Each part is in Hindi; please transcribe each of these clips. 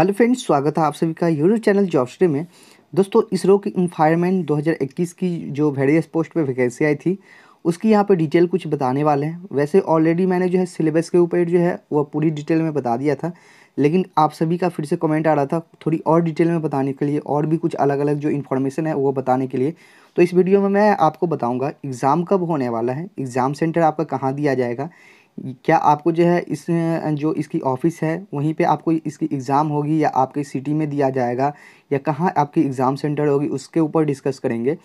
हेलो फ्रेंड्स स्वागत है आप सभी का यूट्यूब चैनल स्टे में दोस्तों इसरो की इन्फायरमेंट 2021 की जो वेरियस पोस्ट पे वैकेंसी आई थी उसकी यहाँ पे डिटेल कुछ बताने वाले हैं वैसे ऑलरेडी मैंने जो है सिलेबस के ऊपर जो है वह पूरी डिटेल में बता दिया था लेकिन आप सभी का फिर से कमेंट आ रहा था थोड़ी और डिटेल में बताने के लिए और भी कुछ अलग अलग जो इन्फॉर्मेशन है वो बताने के लिए तो इस वीडियो में मैं आपको बताऊँगा एग्ज़ाम कब होने वाला है एग्ज़ाम सेंटर आपका कहाँ दिया जाएगा क्या आपको जो है इस जो इसकी ऑफ़िस है वहीं पे आपको इसकी एग्ज़ाम होगी या आपके सिटी में दिया जाएगा या कहाँ आपकी एग्ज़ाम सेंटर होगी उसके ऊपर डिस्कस करेंगे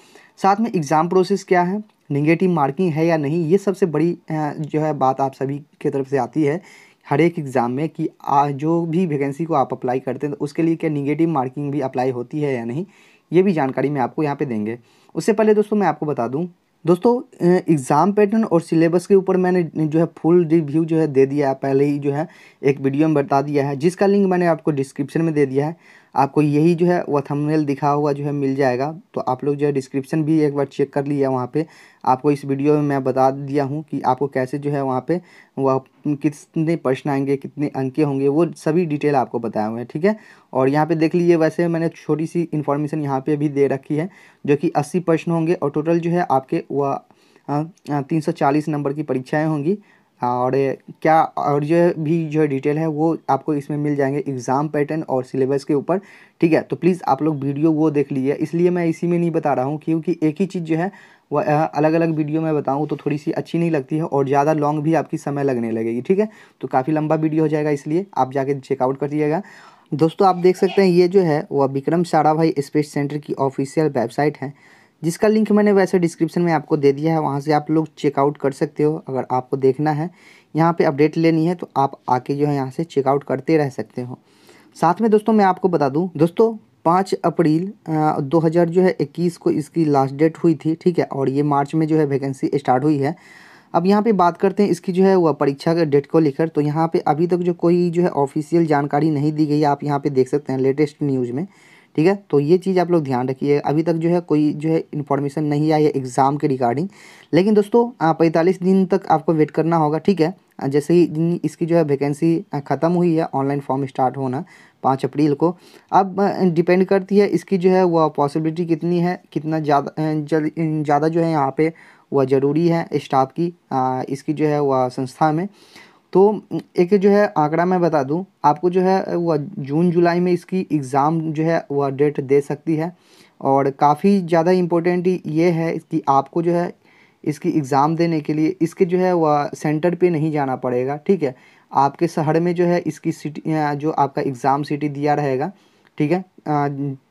साथ में एग्ज़ाम प्रोसेस क्या है निगेटिव मार्किंग है या नहीं ये सबसे बड़ी जो है बात आप सभी की तरफ से आती है हर एक एग्ज़ाम में कि आ, जो भी वैकेंसी को आप अप्लाई करते हैं तो उसके लिए क्या निगेटिव मार्किंग भी अप्लाई होती है या नहीं ये भी जानकारी मैं आपको यहाँ पे देंगे उससे पहले दोस्तों मैं आपको बता दूँ दोस्तों एग्ज़ाम पैटर्न और सिलेबस के ऊपर मैंने जो है फुल रिव्यू जो है दे दिया है पहले ही जो है एक वीडियो में बता दिया है जिसका लिंक मैंने आपको डिस्क्रिप्शन में दे दिया है आपको यही जो है वह थंबनेल दिखा हुआ जो है मिल जाएगा तो आप लोग जो है डिस्क्रिप्शन भी एक बार चेक कर लिया वहाँ पे आपको इस वीडियो में मैं बता दिया हूँ कि आपको कैसे जो है वहाँ पे वह कितने प्रश्न आएंगे कितने अंके होंगे वो सभी डिटेल आपको बताए हुए हैं ठीक है और यहाँ पे देख लीजिए वैसे मैंने छोटी सी इन्फॉर्मेशन यहाँ पर भी दे रखी है जो कि अस्सी प्रश्न होंगे और टोटल जो है आपके वह तीन सौ चालीस नंबर की परीक्षाएँ होंगी हाँ, और क्या और जो भी जो डिटेल है वो आपको इसमें मिल जाएंगे एग्ज़ाम पैटर्न और सिलेबस के ऊपर ठीक है तो प्लीज़ आप लोग वीडियो वो देख लीजिए इसलिए मैं इसी में नहीं बता रहा हूँ क्योंकि एक ही चीज़ जो है वह अलग अलग वीडियो में बताऊँ तो थोड़ी सी अच्छी नहीं लगती है और ज़्यादा लॉन्ग भी आपकी समय लगने लगेगी ठीक है तो काफ़ी लंबा वीडियो हो जाएगा इसलिए आप जाके चेकआउट कर दीजिएगा दोस्तों आप देख सकते हैं ये जो है वह विक्रम साराभाई स्पेस सेंटर की ऑफिशियल वेबसाइट है जिसका लिंक मैंने वैसे डिस्क्रिप्शन में आपको दे दिया है वहाँ से आप लोग चेकआउट कर सकते हो अगर आपको देखना है यहाँ पे अपडेट लेनी है तो आप आके जो है यहाँ से चेकआउट करते रह सकते हो साथ में दोस्तों मैं आपको बता दूँ दोस्तों पाँच अप्रैल दो हज़ार जो है इक्कीस को इसकी लास्ट डेट हुई थी ठीक है और ये मार्च में जो है वैकेंसी स्टार्ट हुई है अब यहाँ पे बात करते हैं इसकी जो है वह परीक्षा के डेट को लेकर तो यहाँ पे अभी तक जो कोई जो है ऑफिशियल जानकारी नहीं दी गई आप यहाँ पे देख सकते हैं लेटेस्ट न्यूज़ में ठीक है तो ये चीज़ आप लोग ध्यान रखिए अभी तक जो है कोई जो है इन्फॉर्मेशन नहीं आई है एग्ज़ाम के रिगार्डिंग लेकिन दोस्तों पैंतालीस दिन तक आपको वेट करना होगा ठीक है जैसे ही इसकी जो है वैकेंसी ख़त्म हुई है ऑनलाइन फॉर्म स्टार्ट होना पाँच अप्रैल को अब डिपेंड करती है इसकी जो है वह पॉसिबिलिटी कितनी है कितना ज़्यादा ज़्यादा जो है यहाँ पे वह ज़रूरी है स्टाफ की इसकी जो है वह संस्था में तो एक जो है आंकड़ा मैं बता दूं आपको जो है वह जून जुलाई में इसकी एग्ज़ाम जो है वह डेट दे सकती है और काफ़ी ज़्यादा इम्पोर्टेंट ये है कि आपको जो है इसकी एग्ज़ाम देने के लिए इसके जो है वह सेंटर पे नहीं जाना पड़ेगा ठीक है आपके शहर में जो है इसकी सिटी जो आपका एग्ज़ाम सिटी दिया रहेगा ठीक है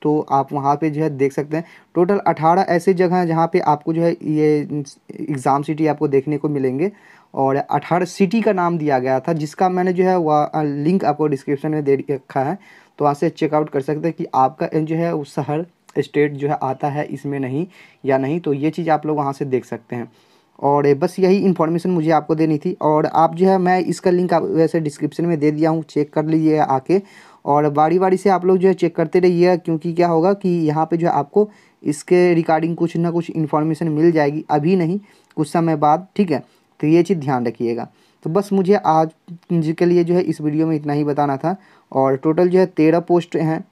तो आप वहाँ पे जो है देख सकते हैं टोटल अठारह ऐसे जगह हैं जहाँ पे आपको जो है ये एग्ज़ाम सिटी आपको देखने को मिलेंगे और अठारह सिटी का नाम दिया गया था जिसका मैंने जो है वह लिंक आपको डिस्क्रिप्शन में दे रखा है तो वहाँ से चेकआउट कर सकते हैं कि आपका जो है उस शहर स्टेट जो है आता है इसमें नहीं या नहीं तो ये चीज़ आप लोग वहाँ से देख सकते हैं और बस यही इन्फॉर्मेशन मुझे आपको देनी थी और आप जो है मैं इसका लिंक आप वैसे डिस्क्रिप्शन में दे दिया हूँ चेक कर लीजिए आके और बारी बारी से आप लोग जो है चेक करते रहिए क्योंकि क्या होगा कि यहाँ पे जो है आपको इसके रिगार्डिंग कुछ ना कुछ इन्फॉर्मेशन मिल जाएगी अभी नहीं कुछ समय बाद ठीक है तो ये चीज़ ध्यान रखिएगा तो बस मुझे आज के लिए जो है इस वीडियो में इतना ही बताना था और टोटल जो है तेरह पोस्ट हैं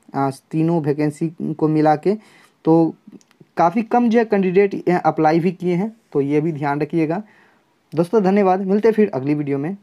तीनों वैकेंसी को मिला के तो काफ़ी कम जो है कैंडिडेट अप्लाई भी किए हैं तो ये भी ध्यान रखिएगा दोस्तों धन्यवाद मिलते हैं फिर अगली वीडियो में